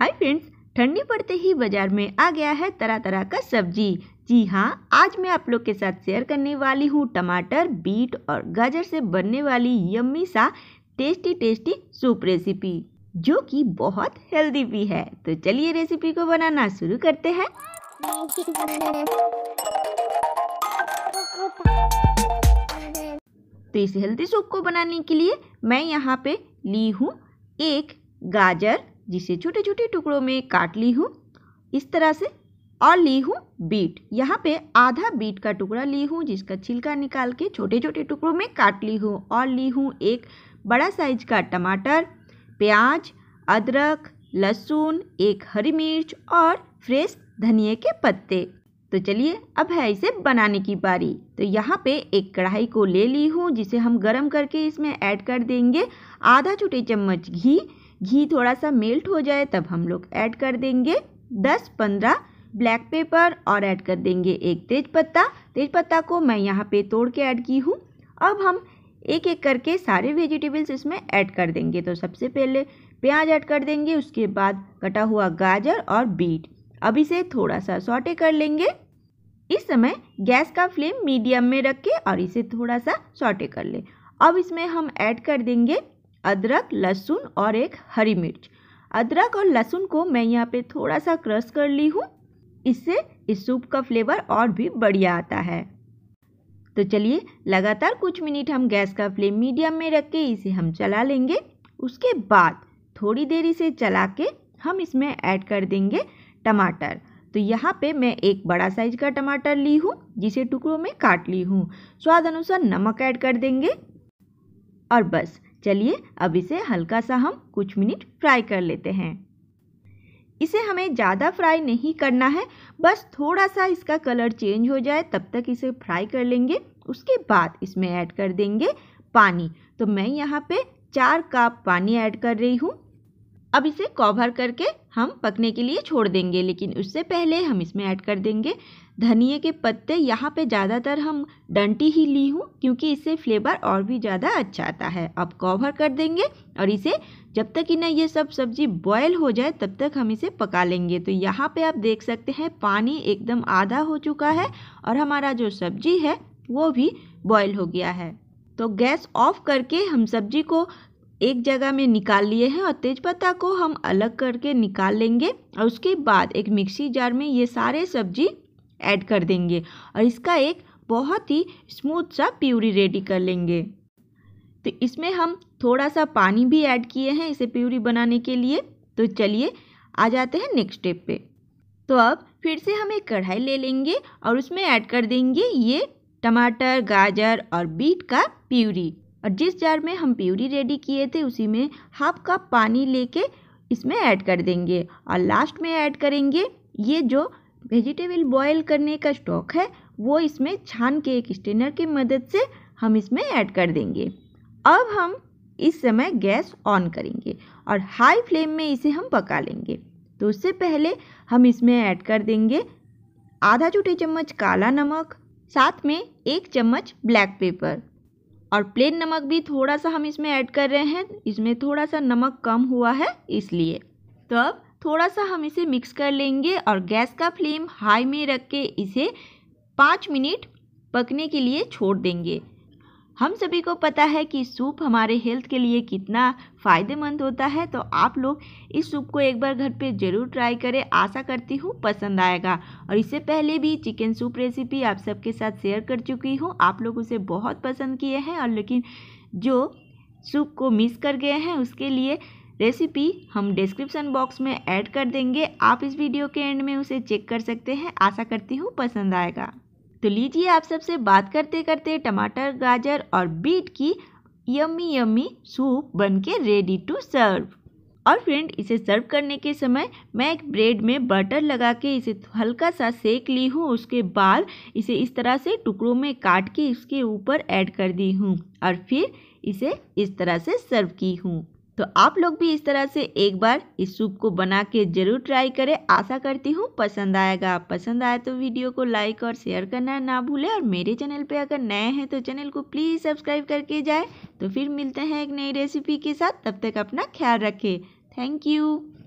hi friends ठंडी पड़ते ही बाजार में आ गया है तरह तरह का सब्जी जी हाँ आज मैं आप लोग के साथ शेयर करने वाली हूँ टमाटर बीट और गाजर से बनने वाली यम्मी सा टेस्टी टेस्टी सूप रेसिपी जो कि बहुत हेल्दी भी है तो चलिए रेसिपी को बनाना शुरू करते हैं तो इस हेल्दी सूप को बनाने के लिए मैं यहाँ पे ली हूँ एक गाजर जिसे छोटे छोटे टुकड़ों में काट ली हूँ इस तरह से और ली हूँ बीट यहाँ पे आधा बीट का टुकड़ा ली हूँ जिसका छिलका निकाल के छोटे छोटे टुकड़ों में काट ली हूँ और ली हूँ एक बड़ा साइज का टमाटर प्याज अदरक लहसुन एक हरी मिर्च और फ्रेश धनिए के पत्ते तो चलिए अब है इसे बनाने की बारी तो यहाँ पे एक कढ़ाई को ले ली हूँ जिसे हम गरम करके इसमें ऐड कर देंगे आधा छोटे चम्मच घी घी थोड़ा सा मेल्ट हो जाए तब हम लोग ऐड कर देंगे दस पंद्रह ब्लैक पेपर और ऐड कर देंगे एक तेज पत्ता तेज पत्ता को मैं यहाँ पे तोड़ के ऐड की हूँ अब हम एक एक करके सारे वेजिटेबल्स इसमें ऐड कर देंगे तो सबसे पहले प्याज ऐड कर देंगे उसके बाद कटा हुआ गाजर और बीट अब इसे थोड़ा सा सॉटे कर लेंगे इस समय गैस का फ्लेम मीडियम में रख के और इसे थोड़ा सा सॉटे कर ले अब इसमें हम ऐड कर देंगे अदरक लहसुन और एक हरी मिर्च अदरक और लहसुन को मैं यहाँ पे थोड़ा सा क्रश कर ली हूँ इससे इस सूप का फ्लेवर और भी बढ़िया आता है तो चलिए लगातार कुछ मिनट हम गैस का फ्लेम मीडियम में रख के इसे हम चला लेंगे उसके बाद थोड़ी देरी से चला के हम इसमें ऐड कर देंगे टमाटर तो यहाँ पे मैं एक बड़ा साइज का टमाटर ली हूँ जिसे टुकड़ों में काट ली हूँ स्वाद अनुसार नमक ऐड कर देंगे और बस चलिए अब इसे हल्का सा हम कुछ मिनट फ्राई कर लेते हैं इसे हमें ज़्यादा फ्राई नहीं करना है बस थोड़ा सा इसका कलर चेंज हो जाए तब तक इसे फ्राई कर लेंगे उसके बाद इसमें ऐड कर देंगे पानी तो मैं यहाँ पे चार कप पानी ऐड कर रही हूँ अब इसे कवर करके हम पकने के लिए छोड़ देंगे लेकिन उससे पहले हम इसमें ऐड कर देंगे धनिए के पत्ते यहाँ पे ज़्यादातर हम डंटी ही ली हूँ क्योंकि इससे फ्लेवर और भी ज़्यादा अच्छा आता है अब कवर कर देंगे और इसे जब तक कि ना ये सब सब्जी बॉयल हो जाए तब तक हम इसे पका लेंगे तो यहाँ पे आप देख सकते हैं पानी एकदम आधा हो चुका है और हमारा जो सब्जी है वो भी बॉयल हो गया है तो गैस ऑफ करके हम सब्जी को एक जगह में निकाल लिए हैं और तेज़पत्ता को हम अलग करके निकाल लेंगे और उसके बाद एक मिक्सी जार में ये सारे सब्जी ऐड कर देंगे और इसका एक बहुत ही स्मूथ सा प्यूरी रेडी कर लेंगे तो इसमें हम थोड़ा सा पानी भी ऐड किए हैं इसे प्यूरी बनाने के लिए तो चलिए आ जाते हैं नेक्स्ट स्टेप पे तो अब फिर से हम एक कढ़ाई ले लेंगे और उसमें ऐड कर देंगे ये टमाटर गाजर और बीट का प्यूरी और जिस जार में हम प्यूरी रेडी किए थे उसी में हाफ कप पानी लेके इसमें ऐड कर देंगे और लास्ट में ऐड करेंगे ये जो वेजिटेबल बॉयल करने का स्टॉक है वो इसमें छान के एक स्टेनर की मदद से हम इसमें ऐड कर देंगे अब हम इस समय गैस ऑन करेंगे और हाई फ्लेम में इसे हम पका लेंगे तो उससे पहले हम इसमें ऐड कर देंगे आधा छोटे चम्मच काला नमक साथ में एक चम्मच ब्लैक पेपर और प्लेन नमक भी थोड़ा सा हम इसमें ऐड कर रहे हैं इसमें थोड़ा सा नमक कम हुआ है इसलिए तो अब थोड़ा सा हम इसे मिक्स कर लेंगे और गैस का फ्लेम हाई में रख के इसे पाँच मिनट पकने के लिए छोड़ देंगे हम सभी को पता है कि सूप हमारे हेल्थ के लिए कितना फ़ायदेमंद होता है तो आप लोग इस सूप को एक बार घर पे ज़रूर ट्राई करें आशा करती हूँ पसंद आएगा और इससे पहले भी चिकन सूप रेसिपी आप सबके साथ शेयर कर चुकी हूँ आप लोग उसे बहुत पसंद किए हैं और लेकिन जो सूप को मिस कर गए हैं उसके लिए रेसिपी हम डिस्क्रिप्शन बॉक्स में ऐड कर देंगे आप इस वीडियो के एंड में उसे चेक कर सकते हैं आशा करती हूँ पसंद आएगा तो लीजिए आप सबसे बात करते करते टमाटर गाजर और बीट की यमी यमी सूप बन के रेडी टू सर्व और फ्रेंड इसे सर्व करने के समय मैं एक ब्रेड में बटर लगा के इसे हल्का सा सेक ली हूँ उसके बाद इसे इस तरह से टुकड़ों में काट के इसके ऊपर ऐड कर दी हूँ और फिर इसे इस तरह से सर्व की हूँ तो आप लोग भी इस तरह से एक बार इस सूप को बना के ज़रूर ट्राई करें आशा करती हूँ पसंद आएगा पसंद आए तो वीडियो को लाइक और शेयर करना ना भूलें और मेरे चैनल पे अगर नए हैं तो चैनल को प्लीज़ सब्सक्राइब करके जाए तो फिर मिलते हैं एक नई रेसिपी के साथ तब तक अपना ख्याल रखें थैंक यू